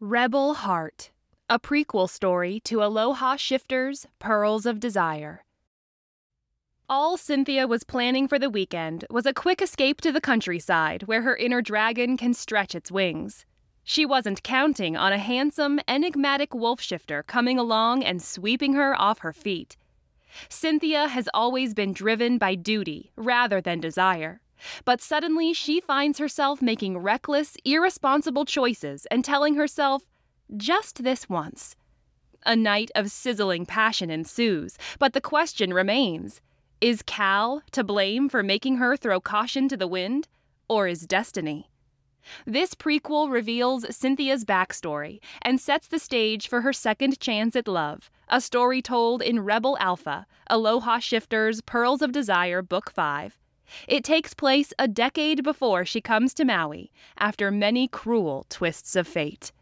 Rebel Heart, a prequel story to Aloha Shifter's Pearls of Desire. All Cynthia was planning for the weekend was a quick escape to the countryside where her inner dragon can stretch its wings. She wasn't counting on a handsome, enigmatic wolf shifter coming along and sweeping her off her feet. Cynthia has always been driven by duty rather than desire. But suddenly, she finds herself making reckless, irresponsible choices and telling herself, just this once. A night of sizzling passion ensues, but the question remains is Cal to blame for making her throw caution to the wind, or is destiny? This prequel reveals Cynthia's backstory and sets the stage for her second chance at love, a story told in Rebel Alpha, Aloha Shifters Pearls of Desire, Book 5, it takes place a decade before she comes to Maui after many cruel twists of fate.